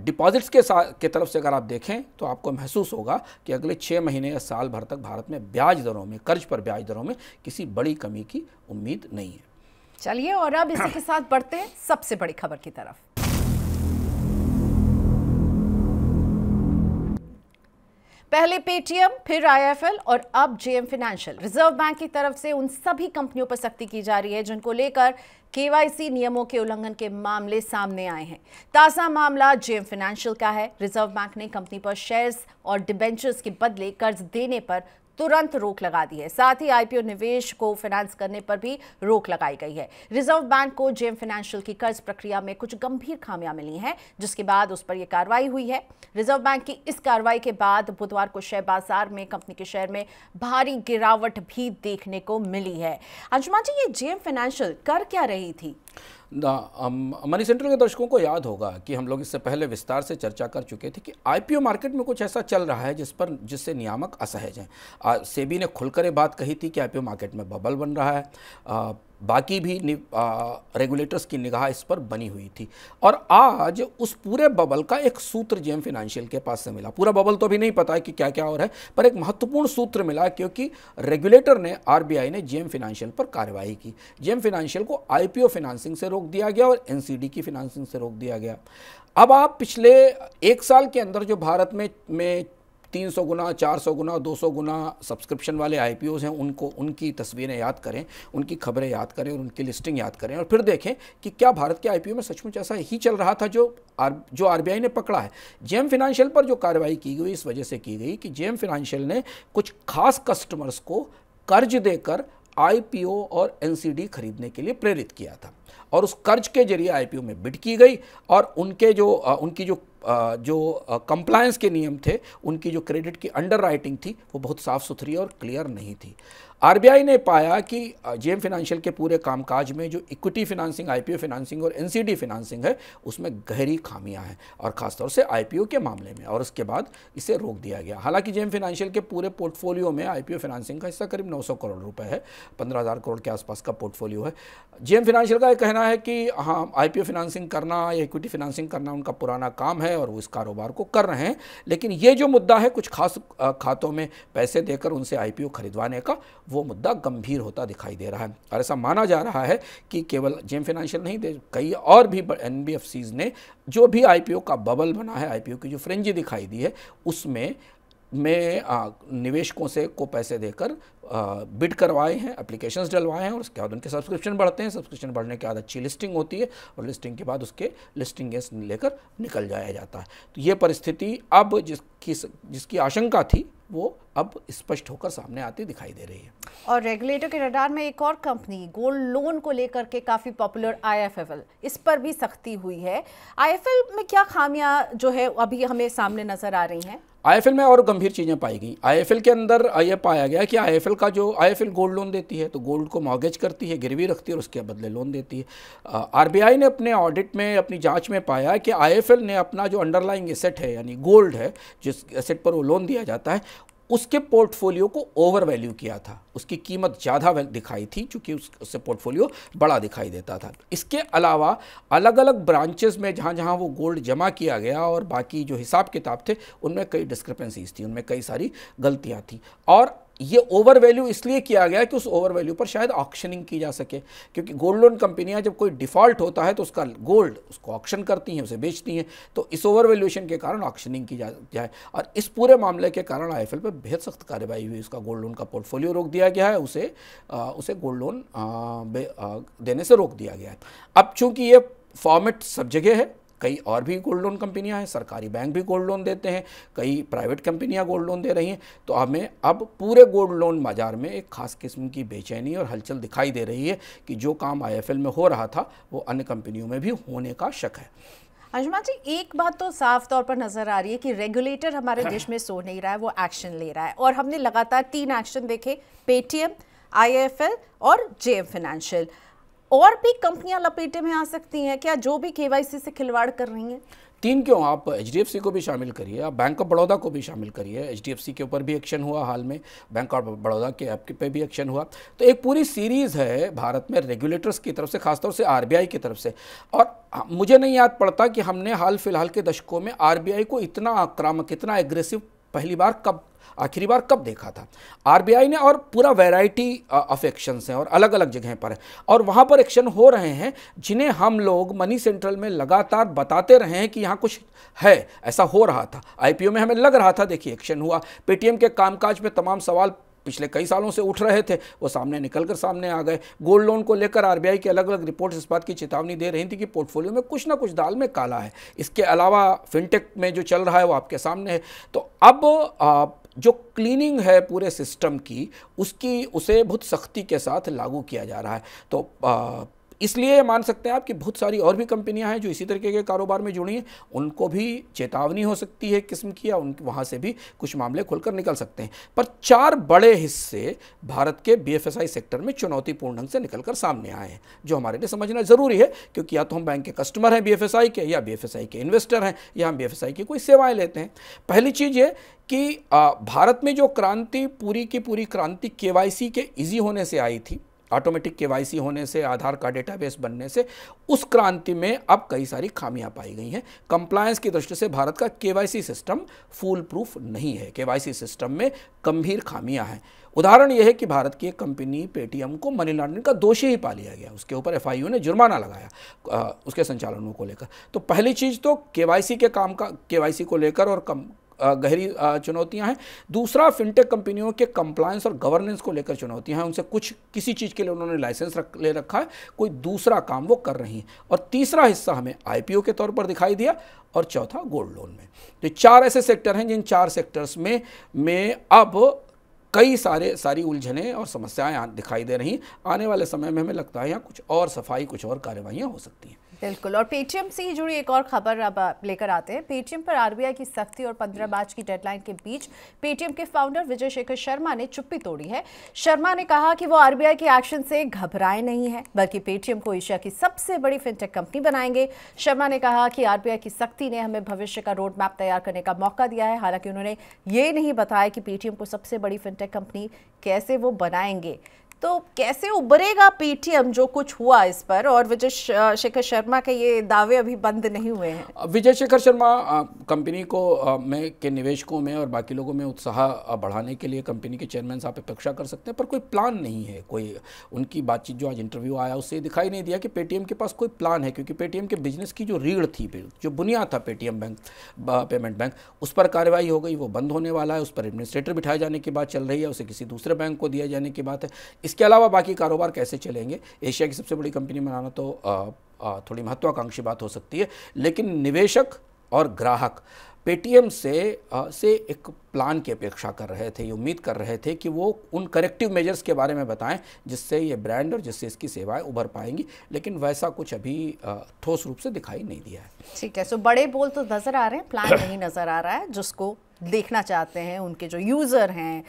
Speaker 2: डिपॉजिट्स के साथ के तरफ से अगर आप देखें तो आपको महसूस होगा कि अगले छः महीने या साल भर तक भारत में ब्याज दरों में कर्ज पर ब्याज दरों में किसी बड़ी कमी की उम्मीद नहीं है
Speaker 1: चलिए और अब इसी के साथ बढ़ते हैं सबसे बड़ी खबर की तरफ पहले पेटीएम फिर आईएफएल और अब जेएम फाइनेंशियल रिजर्व बैंक की तरफ से उन सभी कंपनियों पर सख्ती की जा रही है जिनको लेकर केवाईसी नियमों के उल्लंघन के मामले सामने आए हैं ताज़ा मामला जेएम फाइनेंशियल का है रिजर्व बैंक ने कंपनी पर शेयर्स और डिबेंचर्स के बदले कर्ज देने पर तुरंत रोक लगा दी है साथ ही आईपीओ निवेश को फाइनेंस करने पर भी रोक लगाई गई है रिजर्व बैंक को जेएम फाइनेंशियल की कर्ज प्रक्रिया में कुछ गंभीर खामियां मिली हैं जिसके बाद उस पर यह कार्रवाई हुई है रिजर्व बैंक की इस कार्रवाई के बाद बुधवार को शेयर बाजार में कंपनी के शेयर में भारी गिरावट भी देखने को मिली है अंशुमा जी ये जेएम फाइनेंशियल कर क्या रही थी
Speaker 2: मनी सेंट्रल के दर्शकों को याद होगा कि हम लोग इससे पहले विस्तार से चर्चा कर चुके थे कि आईपीओ मार्केट में कुछ ऐसा चल रहा है जिस पर जिससे नियामक असहज हैं सेबी ने खुलकर बात कही थी कि आईपीओ मार्केट में बबल बन रहा है बाकी भी रेगुलेटर्स की निगाह इस पर बनी हुई थी और आज उस पूरे बबल का एक सूत्र जेम फिनेंशियल के पास से मिला पूरा बबल तो भी नहीं पता है कि क्या क्या और है पर एक महत्वपूर्ण सूत्र मिला क्योंकि रेगुलेटर ने आरबीआई ने जेम फिनेंशियल पर कार्रवाई की जेम फिनेंशियल को आईपीओ फिनेंसिंग से रोक दिया गया और एनसीडी की फिनेंसिंग से रोक दिया गया अब आप पिछले एक साल के अंदर जो भारत में में 300 गुना 400 गुना 200 गुना सब्सक्रिप्शन वाले आई हैं उनको उनकी तस्वीरें याद करें उनकी खबरें याद करें और उनकी लिस्टिंग याद करें और फिर देखें कि क्या भारत के आई में सचमुच ऐसा ही चल रहा था जो आर जो आर ने पकड़ा है एम फिनंशियल पर जो कार्रवाई की गई इस वजह से की गई कि एम फिनंशियल ने कुछ खास कस्टमर्स को कर्ज देकर ओ और डी खरीदने के लिए प्रेरित किया था और उस कर्ज के जरिए आईपीओ में बिड की गई और उनके जो उनकी जो जो कंप्लायंस के नियम थे उनकी जो क्रेडिट की अंडर राइटिंग थी वो बहुत साफ़ सुथरी और क्लियर नहीं थी आरबीआई ने पाया कि जेएम फाइनेंशियल के पूरे कामकाज में जो इक्विटी फाइनेंसिंग आईपीओ फाइनेंसिंग और एनसीडी फाइनेंसिंग है उसमें गहरी खामियां हैं और खासतौर से आईपीओ के मामले में और उसके बाद इसे रोक दिया गया हालांकि जेएम फाइनेंशियल के पूरे पोर्टफोलियो में आईपीओ फाइनेंसिंग का हिस्सा करीब 900 करोड़ रुपए है 15000 करोड़ के आसपास का पोर्टफोलियो है जेएम फाइनेंशियल का यह कहना है कि हाँ आईपीओ फाइनेंसिंग करना या इक्विटी फाइनेंसिंग करना उनका पुराना काम है और वो इस कारोबार को कर रहे हैं लेकिन ये जो मुद्दा है कुछ खास खातों में पैसे देकर उनसे आई खरीदवाने का वो मुद्दा गंभीर होता दिखाई दे रहा है और ऐसा माना जा रहा है कि केवल जेम फाइनेंशियल नहीं दे कई और भी एन ने जो भी आई का बबल बना है आई की जो फ्रेंजी दिखाई दी है उसमें में निवेशकों से को पैसे देकर बिड करवाए हैं एप्लीकेशंस डलवाए हैं और उसके बाद उनके सब्सक्रिप्शन बढ़ते हैं सब्सक्रिप्शन बढ़ने के बाद अच्छी लिस्टिंग होती है और लिस्टिंग के बाद उसके लिस्टिंग गेंस लेकर निकल जाया जाता है तो ये परिस्थिति अब जिसकी जिसकी आशंका थी वो अब स्पष्ट होकर सामने आती दिखाई दे रही है
Speaker 1: और रेगुलेटर के रडार में एक और कंपनी गोल्ड लोन को लेकर के काफ़ी पॉपुलर आईएफएल इस पर भी सख्ती हुई है आईएफएल में क्या खामियां जो है अभी हमें सामने नज़र आ रही हैं
Speaker 2: आईएफएल में और गंभीर चीज़ें पाई गई आईएफएल के अंदर यह पाया गया कि आईएफएल का जो आईएफएल गोल्ड लोन देती है तो गोल्ड को मॉर्गेज करती है गिरवी रखती है और उसके बदले लोन देती है आरबीआई ने अपने ऑडिट में अपनी जांच में पाया कि आईएफएल ने अपना जो अंडरलाइंग एसेट है यानी गोल्ड है जिस एसेट पर वो लोन दिया जाता है उसके पोर्टफोलियो को ओवर वैल्यू किया था उसकी कीमत ज़्यादा दिखाई थी चूँकि उस, उससे पोर्टफोलियो बड़ा दिखाई देता था इसके अलावा अलग अलग ब्रांचेस में जहाँ जहाँ वो गोल्ड जमा किया गया और बाकी जो हिसाब किताब थे उनमें कई डिस्क्रिपेंसीज थी उनमें कई सारी गलतियाँ थी और ये ओवर वैल्यू इसलिए किया गया कि उस ओवर वैल्यू पर शायद ऑक्शनिंग की जा सके क्योंकि गोल्ड लोन कंपनियां जब कोई डिफ़ॉल्ट होता है तो उसका गोल्ड उसको ऑक्शन करती हैं उसे बेचती हैं तो इस ओवर वैल्यूएशन के कारण ऑक्शनिंग की जा जाए और इस पूरे मामले के कारण आई पर बेहद सख्त कार्रवाई हुई उसका गोल्ड लोन का पोर्टफोलियो रोक दिया गया है उसे आ, उसे गोल्ड लोन आ, आ, देने से रोक दिया गया है अब चूंकि ये फॉर्मेट सब जगह है कई और भी गोल्ड लोन कंपनियाँ हैं सरकारी बैंक भी गोल्ड लोन देते हैं कई प्राइवेट कंपनियां गोल्ड लोन दे रही हैं तो हमें अब पूरे गोल्ड लोन बाज़ार में एक खास किस्म की बेचैनी और हलचल दिखाई दे रही है कि जो काम आई में हो रहा था वो अन्य कंपनियों में भी होने का शक है
Speaker 1: अंजुमा जी एक बात तो साफ तौर पर नजर आ रही है कि रेगुलेटर हमारे *coughs* देश में सो नहीं रहा है वो एक्शन ले रहा है और हमने लगातार तीन एक्शन देखे पेटीएम आई और एम फाइनेंशियल और भी कंपनियां लपेटे में आ सकती हैं क्या जो भी केवाईसी से खिलवाड़ कर रही हैं
Speaker 2: तीन क्यों आप एच को भी शामिल करिए आप बैंक ऑफ बड़ौदा को भी शामिल करिए एच के ऊपर भी एक्शन हुआ हाल में बैंक ऑफ बड़ौदा के ऐप पे भी एक्शन हुआ तो एक पूरी सीरीज़ है भारत में रेगुलेटर्स की तरफ से खासतौर से आर की तरफ से और मुझे नहीं याद पड़ता कि हमने हाल फिलहाल के दशकों में आर को इतना आक्रामक इतना एग्रेसिव पहली बार कब आखिरी बार कब देखा था आर ने और पूरा वेराइटी ऑफ एक्शंस हैं और अलग अलग जगह पर है और वहाँ पर एक्शन हो रहे हैं जिन्हें हम लोग मनी सेंट्रल में लगातार बताते रहे हैं कि यहाँ कुछ है ऐसा हो रहा था आईपीओ में हमें लग रहा था देखिए एक्शन हुआ पेटीएम के कामकाज में तमाम सवाल पिछले कई सालों से उठ रहे थे वो सामने निकल कर सामने आ गए गोल्ड लोन को लेकर आरबीआई की अलग अलग रिपोर्ट्स इस बात की चेतावनी दे रही थी कि पोर्टफोलियो में कुछ ना कुछ दाल में काला है इसके अलावा फिनटेक में जो चल रहा है वो आपके सामने है तो अब जो क्लीनिंग है पूरे सिस्टम की उसकी उसे बहुत सख्ती के साथ लागू किया जा रहा है तो आ, इसलिए मान सकते हैं आप कि बहुत सारी और भी कंपनियां हैं जो इसी तरीके के कारोबार में जुड़ी हैं उनको भी चेतावनी हो सकती है किस्म की या उन वहाँ से भी कुछ मामले खुलकर निकल सकते हैं पर चार बड़े हिस्से भारत के बी सेक्टर में चुनौतीपूर्ण ढंग से निकल कर सामने आए हैं जो हमारे लिए समझना ज़रूरी है क्योंकि या तो हम बैंक के कस्टमर हैं बी के या बी के इन्वेस्टर हैं या हम बी की कोई सेवाएँ लेते हैं पहली चीज़ ये कि भारत में जो क्रांति पूरी की पूरी क्रांति के के इजी होने से आई थी ऑटोमेटिक के होने से आधार का डेटाबेस बनने से उस क्रांति में अब कई सारी खामियां पाई गई हैं कंप्लायंस की दृष्टि से भारत का के सिस्टम फूल प्रूफ नहीं है के सिस्टम में गंभीर खामियां हैं उदाहरण यह है कि भारत की एक कंपनी पेटीएम को मनी लॉन्ड्रिंग का दोषी ही पा लिया गया उसके ऊपर एफ ने जुर्माना लगाया आ, उसके संचालनों को लेकर तो पहली चीज़ तो के के काम का के को लेकर और कम गहरी चुनौतियां हैं दूसरा फिनटेक कंपनियों के कंप्लायंस और गवर्नेंस को लेकर चुनौतियां हैं उनसे कुछ किसी चीज़ के लिए उन्होंने लाइसेंस रख ले रखा है कोई दूसरा काम वो कर रही हैं और तीसरा हिस्सा हमें आई के तौर पर दिखाई दिया और चौथा गोल्ड लोन में तो चार ऐसे सेक्टर हैं जिन चार सेक्टर्स में में अब कई सारे सारी उलझने और समस्याएं दिखाई दे रही आने वाले समय में हमें लगता है यहाँ कुछ और सफाई कुछ और कार्रवाइयाँ हो सकती हैं
Speaker 1: बिल्कुल और पेटीएम से ही जुड़ी एक और खबर अब लेकर आते हैं पेटीएम पर आरबीआई की सख्ती और 15 मार्च की डेडलाइन के बीच पेटीएम के फाउंडर विजय शेखर शर्मा ने चुप्पी तोड़ी है शर्मा ने कहा कि वो आरबीआई के एक्शन से घबराए नहीं है बल्कि पेटीएम को एशिया की सबसे बड़ी फिनटेक कंपनी बनाएंगे शर्मा ने कहा कि आरबीआई की सख्ती ने हमें भविष्य का रोड मैप तैयार करने का मौका दिया है हालांकि उन्होंने ये नहीं बताया कि पेटीएम को सबसे बड़ी फिनटेक कंपनी कैसे वो बनाएंगे तो कैसे उभरेगा पीटीएम जो कुछ हुआ इस पर और विजय शेखर शर्मा के ये दावे अभी बंद नहीं हुए हैं
Speaker 2: विजय शेखर शर्मा कंपनी को में के निवेशकों में और बाकी लोगों में उत्साह बढ़ाने के लिए कंपनी के चेयरमैन साहब अपेक्षा कर सकते हैं पर कोई प्लान नहीं है कोई उनकी बातचीत जो आज इंटरव्यू आया उससे दिखाई नहीं दिया कि पेटीएम के पास कोई प्लान है क्योंकि पेटीएम के बिजनेस की जो रीढ़ थी जो बुनियाद था पेटीएम बैंक पेमेंट बैंक उस पर कार्रवाई हो गई वो बंद होने वाला है उस पर एडमिनिस्ट्रेटर बिठाए जाने की बात चल रही है उसे किसी दूसरे बैंक को दिया जाने की बात है इस इसके अलावा बाकी कारोबार कैसे चलेंगे एशिया की सबसे बड़ी कंपनी बनाना तो थोड़ी महत्वाकांक्षी बात हो सकती है लेकिन निवेशक और ग्राहक पेटीएम से से एक प्लान की अपेक्षा कर रहे थे उम्मीद कर रहे थे कि वो उन करेक्टिव मेजर्स के बारे में बताएं जिससे ये ब्रांड और जिससे इसकी सेवाएं उभर पाएंगी लेकिन वैसा कुछ अभी ठोस रूप से दिखाई नहीं दिया है
Speaker 1: ठीक है सो बड़े बोल तो नज़र आ रहे हैं प्लान नहीं नज़र आ रहा है जिसको देखना चाहते हैं उनके जो यूज़र हैं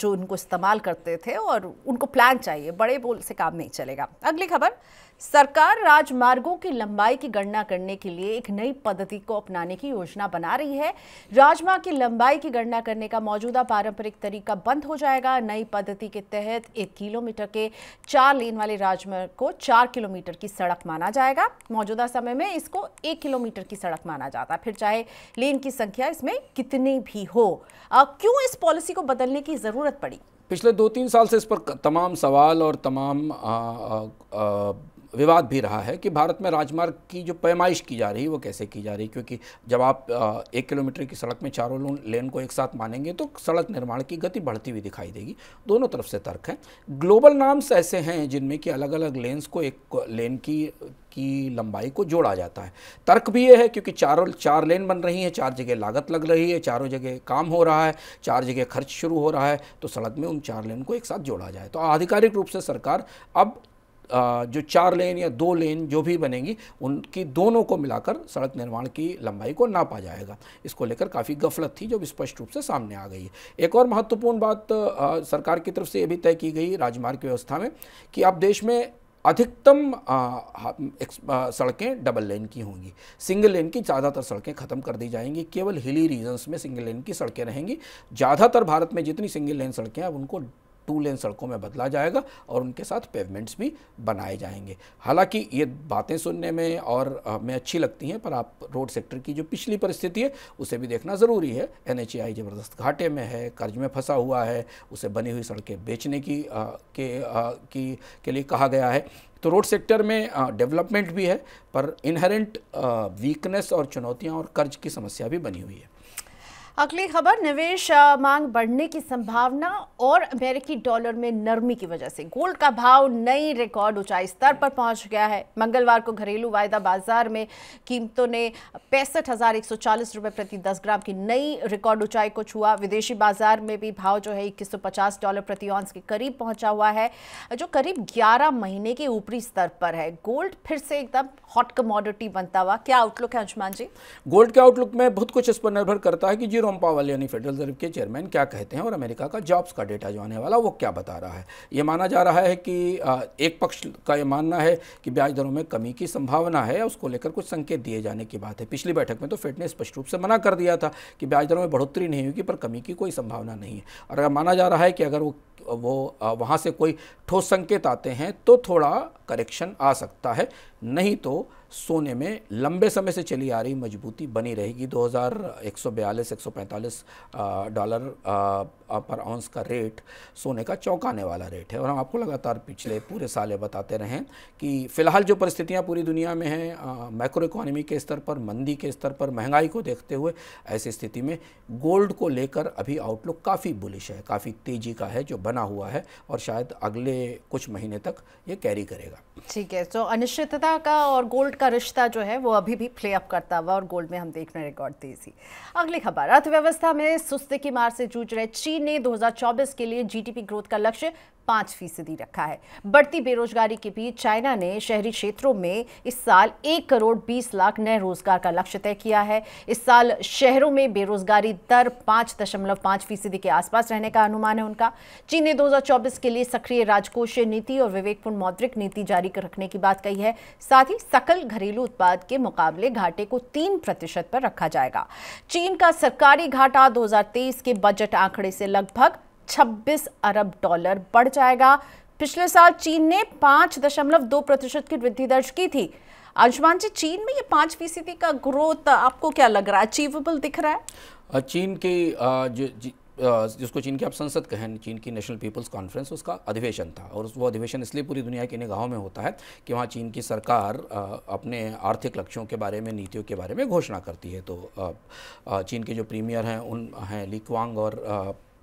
Speaker 1: जो उनको इस्तेमाल करते थे और उनको प्लान चाहिए बड़े बोल से काम नहीं चलेगा अगली खबर सरकार राजमार्गों की लंबाई की गणना करने के लिए एक नई पद्धति को अपनाने की योजना बना रही है राजमार्ग की लंबाई की गणना करने का मौजूदा पारंपरिक तरीका बंद हो जाएगा नई पद्धति के तहत एक किलोमीटर के चार लेन वाले राजमार्ग को चार किलोमीटर की सड़क माना जाएगा मौजूदा समय में इसको एक किलोमीटर की सड़क माना जाता फिर चाहे लेन की संख्या इसमें कितनी भी हो क्यों इस पॉलिसी को बदलने की ज़रूरत पड़ी
Speaker 2: पिछले दो तीन साल से इस पर तमाम सवाल और तमाम आ, आ, आ, विवाद भी रहा है कि भारत में राजमार्ग की जो पैमाइश की जा रही है वो कैसे की जा रही है क्योंकि जब आप एक किलोमीटर की सड़क में चारों लेन को एक साथ मानेंगे तो सड़क निर्माण की गति बढ़ती हुई दिखाई देगी दोनों तरफ से तर्क है ग्लोबल नाम्स ऐसे हैं जिनमें कि अलग अलग लेंस को एक लेन की की लंबाई को जोड़ा जाता है तर्क भी ये है क्योंकि चारों चार लेन बन रही है चार जगह लागत लग रही है चारों जगह काम हो रहा है चार जगह खर्च शुरू हो रहा है तो सड़क में उन चार लेन को एक साथ जोड़ा जाए तो आधिकारिक रूप से सरकार अब जो चार लेन या दो लेन जो भी बनेंगी उनकी दोनों को मिलाकर सड़क निर्माण की लंबाई को नापा जाएगा इसको लेकर काफ़ी गफलत थी जो स्पष्ट रूप से सामने आ गई है एक और महत्वपूर्ण बात सरकार की तरफ से ये भी तय की गई राजमार्ग व्यवस्था में कि आप देश में अधिकतम सड़कें डबल लेन की होंगी सिंगल लेन की ज़्यादातर सड़कें ख़त्म कर दी जाएंगी केवल हिली रीजन्स में सिंगल लेन की सड़कें रहेंगी ज़्यादातर भारत में जितनी सिंगल लेन सड़कें हैं उनको टू लेन सड़कों में बदला जाएगा और उनके साथ पेवमेंट्स भी बनाए जाएंगे हालांकि ये बातें सुनने में और हमें अच्छी लगती हैं पर आप रोड सेक्टर की जो पिछली परिस्थिति है उसे भी देखना ज़रूरी है एन ज़बरदस्त घाटे में है कर्ज में फंसा हुआ है उसे बनी हुई सड़कें बेचने की आ, के, आ, की के लिए कहा गया है तो रोड सेक्टर में डेवलपमेंट भी है पर इनहेरेंट वीकनेस और चुनौतियाँ और कर्ज की समस्या भी बनी हुई है
Speaker 1: अगली खबर निवेश मांग बढ़ने की संभावना और अमेरिकी डॉलर में नरमी की वजह से गोल्ड का भाव नई रिकॉर्ड ऊंचाई स्तर पर पहुंच गया है मंगलवार को घरेलू वायदा बाजार में कीमतों ने पैंसठ हजार एक सौ चालीस रुपये प्रति दस ग्राम की नई रिकॉर्ड ऊंचाई को छुआ विदेशी बाजार में भी भाव जो है इक्कीस सौ पचास डॉलर प्रति ऑंस के करीब पहुंचा हुआ है जो करीब ग्यारह महीने के ऊपरी स्तर पर है गोल्ड फिर से एकदम हॉट कमोडिटी बनता हुआ क्या आउटलुक है अंशुमान जी
Speaker 2: गोल्ड के आउटलुक में बहुत कुछ इस पर निर्भर करता है कि जीरो जेरोम पावल यानी फेडरल रिजर्व के चेयरमैन क्या कहते हैं और अमेरिका का जॉब्स का डेटा जो आने वाला वो क्या बता रहा है ये माना जा रहा है कि एक पक्ष का ये मानना है कि ब्याज दरों में कमी की संभावना है उसको लेकर कुछ संकेत दिए जाने की बात है पिछली बैठक में तो फेड ने स्पष्ट रूप से मना कर दिया था कि ब्याज दरों में बढ़ोतरी नहीं होगी पर कमी की कोई संभावना नहीं है और अगर माना जा रहा है कि अगर वो वो वहाँ से कोई ठोस संकेत आते हैं तो थोड़ा करेक्शन आ सकता है नहीं तो सोने में लंबे समय से चली आ रही मजबूती बनी रहेगी 2142 145 डॉलर पर आउंस का रेट सोने का चौंकाने वाला रेट है और हम आपको लगातार पिछले पूरे साल ये बताते रहें कि फ़िलहाल जो परिस्थितियां पूरी दुनिया में हैं माइक्रो इकोनॉमी के स्तर पर मंदी के स्तर पर महंगाई को देखते हुए ऐसी स्थिति में गोल्ड को लेकर अभी आउटलुक काफ़ी बुलिश है काफ़ी तेज़ी का है जो बना हुआ है और शायद अगले कुछ महीने तक ये कैरी करेगा
Speaker 1: ठीक है तो अनिश्चितता स्वर्ण का और गोल्ड का रिश्ता जो है वो अभी भी प्ले अप करता हुआ और गोल्ड में हम देख रहे हैं रिकॉर्ड तेजी अगली खबर अर्थव्यवस्था में सुस्ती की मार से जूझ रहे चीन ने 2024 के लिए जीडीपी ग्रोथ का लक्ष्य पाँच फीसदी रखा है बढ़ती बेरोजगारी के बीच चाइना ने शहरी क्षेत्रों में इस साल एक करोड़ बीस लाख नए रोजगार का लक्ष्य तय किया है इस साल शहरों में बेरोजगारी दर पाँच दशमलव पाँच फीसदी के आसपास रहने का अनुमान है उनका चीन ने 2024 के लिए सक्रिय राजकोषीय नीति और विवेकपूर्ण मौद्रिक नीति जारी रखने की बात कही है साथ ही सकल घरेलू उत्पाद के मुकाबले घाटे को तीन प्रतिशत पर रखा जाएगा चीन का सरकारी घाटा दो के बजट आंकड़े से लगभग 26 अरब डॉलर बढ़ जाएगा पिछले साल चीन ने पाँच दशमलव दो प्रतिशत की वृद्धि दर्ज की थी अंशुमान जी चीन में ये पाँच फीसदी का ग्रोथ आपको क्या लग रहा है अचीवेबल दिख रहा
Speaker 2: है चीन की जो जिसको चीन की आप संसद कहें चीन की नेशनल पीपल्स कॉन्फ्रेंस उसका अधिवेशन था और वो अधिवेशन इसलिए पूरी दुनिया के निगाहों में होता है कि वहाँ चीन की सरकार अपने आर्थिक लक्ष्यों के बारे में नीतियों के बारे में घोषणा करती है तो चीन के जो प्रीमियर हैं उन हैं लीक्वांग और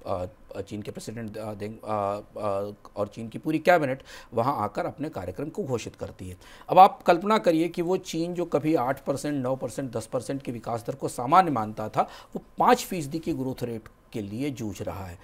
Speaker 2: चीन के प्रेसिडेंट देंग और चीन की पूरी कैबिनेट वहाँ आकर अपने कार्यक्रम को घोषित करती है अब आप कल्पना करिए कि वो चीन जो कभी आठ परसेंट नौ परसेंट दस परसेंट की विकास दर को सामान्य मानता था वो पाँच फीसदी की ग्रोथ रेट के लिए जूझ रहा है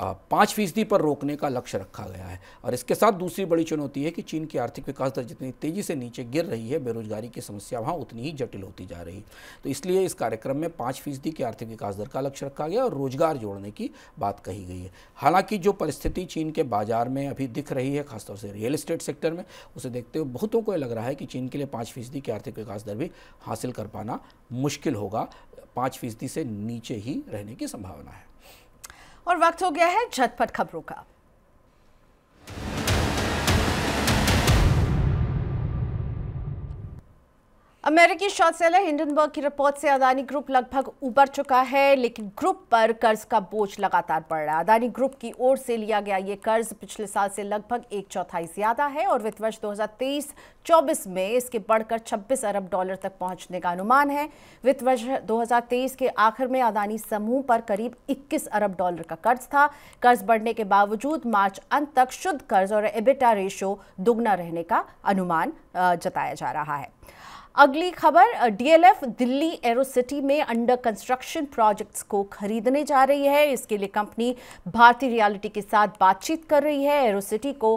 Speaker 2: पाँच फीसदी पर रोकने का लक्ष्य रखा गया है और इसके साथ दूसरी बड़ी चुनौती है कि चीन की आर्थिक विकास दर जितनी तेज़ी से नीचे गिर रही है बेरोजगारी की समस्या वहाँ उतनी ही जटिल होती जा रही तो इसलिए इस कार्यक्रम में पाँच फीसदी की आर्थिक विकास दर का लक्ष्य रखा गया और रोजगार जोड़ने की बात कही गई है हालांकि जो परिस्थिति चीन के बाजार में अभी दिख रही है खासतौर से रियल इस्टेट सेक्टर में उसे देखते हुए बहुतों को यह लग रहा है कि चीन के लिए पाँच फीसदी की आर्थिक विकास दर भी हासिल कर पाना मुश्किल होगा पाँच फीसदी से नीचे ही रहने की संभावना है
Speaker 1: और वक्त हो गया है झटपट खबरों का अमेरिकी शौचालय हिंडनबर्ग की रिपोर्ट से अदानी ग्रुप लगभग उबर चुका है लेकिन ग्रुप पर कर्ज का बोझ लगातार बढ़ रहा है अदानी ग्रुप की ओर से लिया गया ये कर्ज पिछले साल से लगभग एक चौथाई ज्यादा है और वित्त वर्ष 2023-24 में इसके बढ़कर 26 अरब डॉलर तक पहुंचने का अनुमान है वित्त वर्ष दो के आखिर में अदानी समूह पर करीब इक्कीस अरब डॉलर का कर्ज था कर्ज बढ़ने के बावजूद मार्च अंत तक शुद्ध कर्ज और एबिटा रेशो दुगना रहने का अनुमान जताया जा रहा है अगली खबर डीएलएफ दिल्ली एरोसिटी में अंडर कंस्ट्रक्शन प्रोजेक्ट्स को खरीदने जा रही है इसके लिए कंपनी भारतीय रियलिटी के साथ बातचीत कर रही है एरोसिटी को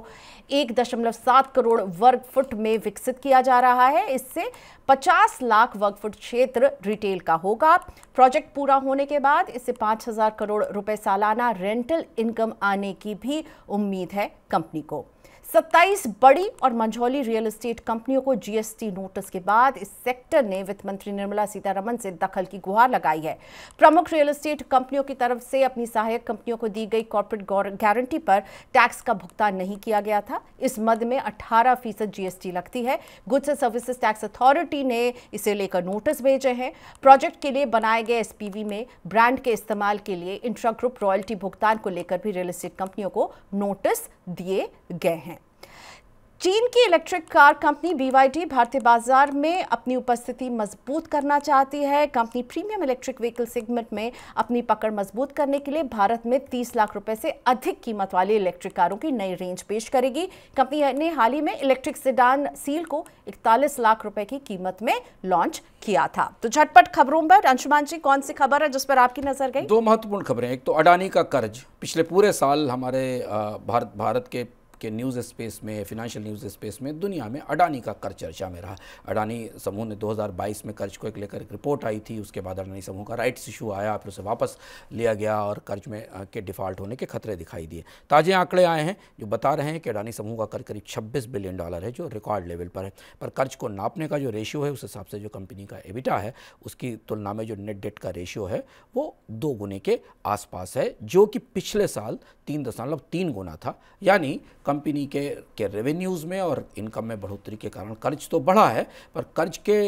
Speaker 1: एक दशमलव सात करोड़ वर्ग फुट में विकसित किया जा रहा है इससे 50 लाख वर्ग फुट क्षेत्र रिटेल का होगा प्रोजेक्ट पूरा होने के बाद इससे 5000 करोड़ रुपए सालाना रेंटल इनकम आने की भी उम्मीद है कंपनी को सत्ताईस बड़ी और मंझौली रियल एस्टेट कंपनियों को जीएसटी नोटिस के बाद इस सेक्टर ने वित्त मंत्री निर्मला सीतारमन से दखल की गुहार लगाई है प्रमुख रियल एस्टेट कंपनियों की तरफ से अपनी सहायक कंपनियों को दी गई कॉर्पोरेट गारंटी पर टैक्स का भुगतान नहीं किया गया था इस मद में अठारह फीसद जीएसटी लगती है goods and services tax authority ने इसे लेकर नोटिस भेजे हैं प्रोजेक्ट के लिए बनाए गए एस में ब्रांड के इस्तेमाल के लिए इंट्रा ग्रुप रॉयल्टी भुगतान को लेकर भी रियल एस्टेट कंपनियों को नोटिस दिए गए हैं चीन की इलेक्ट्रिक कार कंपनी बीवाईडी भारतीय बाजार में अपनी उपस्थिति मजबूत करना चाहती है company premium electric vehicle segment में अपनी पकड़ मजबूत करने के लिए भारत में 30 लाख रुपए से अधिक कीमत वाली इलेक्ट्रिक कारों की नई रेंज पेश करेगी कंपनी ने हाल ही में इलेक्ट्रिक सिडान सील को 41 लाख रुपए की कीमत में लॉन्च किया था तो झटपट खबरों पर अंशुमान जी कौन सी खबर है जिस पर आपकी नजर गई दो
Speaker 2: महत्वपूर्ण खबरें एक तो अडानी का कर्ज पिछले पूरे साल हमारे भारत भारत के के न्यूज़ स्पेस में फिनेंशियल न्यूज़ स्पेस में दुनिया में अडानी का कर्ज चर्चा में रहा अडानी समूह ने 2022 में कर्ज को एक लेकर एक रिपोर्ट आई थी उसके बाद अडानी समूह का राइट्स इशू आया फिर उसे वापस लिया गया और कर्ज में के डिफ़ॉल्ट होने के खतरे दिखाई दिए ताज़े आंकड़े आए हैं जो बता रहे हैं कि अडानी समूह का कर्ज करीब छब्बीस बिलियन डॉलर है जो रिकॉर्ड लेवल पर है पर कर्ज को नापने का जो रेशियो है उस हिसाब से जो कंपनी का एबिटा है उसकी तुलना में जो नेट डेट का रेशियो है वो दो गुने के आसपास है जो कि पिछले साल तीन दशमलव तीन गुना था यानी कंपनी के के रेवेन्यूज़ में और इनकम में बढ़ोतरी के कारण कर्ज तो बढ़ा है पर कर्ज के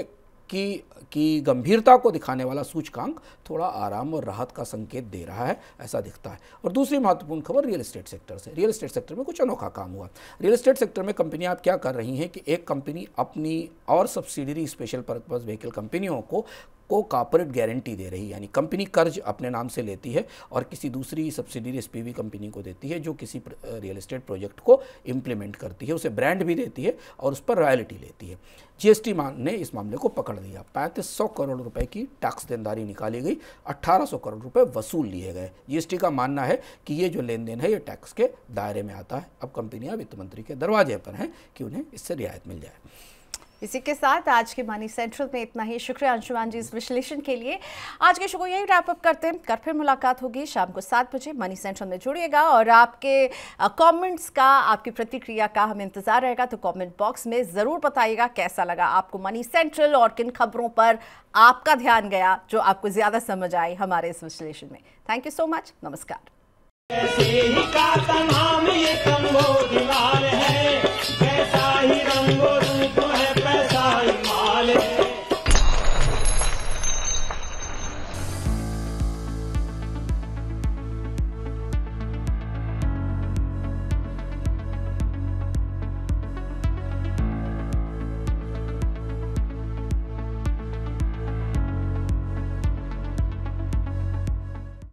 Speaker 2: की की गंभीरता को दिखाने वाला सूचकांक थोड़ा आराम और राहत का संकेत दे रहा है ऐसा दिखता है और दूसरी महत्वपूर्ण खबर रियल एस्टेट सेक्टर से रियल एस्टेट सेक्टर में कुछ अनोखा काम हुआ रियल एस्टेट सेक्टर में कंपनियां आप क्या कर रही हैं कि एक कंपनी अपनी और सब्सिडरी स्पेशल पर्पज व्हीकल कंपनियों को को कॉपोरेट गारंटी दे रही है यानी कंपनी कर्ज अपने नाम से लेती है और किसी दूसरी सब्सिडी एस कंपनी को देती है जो किसी रियल इस्टेट प्रोजेक्ट को इम्प्लीमेंट करती है उसे ब्रांड भी देती है और उस पर रॉयल्टी लेती है जीएसटी ने इस मामले को पकड़ लिया पैंतीस सौ करोड़ रुपए की टैक्स देनदारी निकाली गई 1800 करोड़ रुपए वसूल लिए गए जीएसटी का मानना है कि ये जो लेन देन है ये टैक्स के दायरे में आता है अब कंपनियां वित्त मंत्री के दरवाजे पर हैं कि उन्हें इससे रियायत मिल जाए
Speaker 1: इसी के साथ आज के मानी सेंट्रल में इतना ही शुक्रिया अंशुमान जी इस विश्लेषण के लिए आज के शो को यही रैप अप करते हैं कल फिर मुलाकात होगी शाम को सात बजे मनी सेंट्रल में जुड़िएगा और आपके कमेंट्स का आपकी प्रतिक्रिया का हमें इंतजार रहेगा तो कमेंट बॉक्स में ज़रूर बताइएगा कैसा लगा आपको मनी सेंट्रल और किन खबरों पर आपका ध्यान गया जो आपको ज़्यादा समझ आई हमारे इस विश्लेषण में थैंक यू सो मच नमस्कार
Speaker 2: कैसा ही रंगो रूप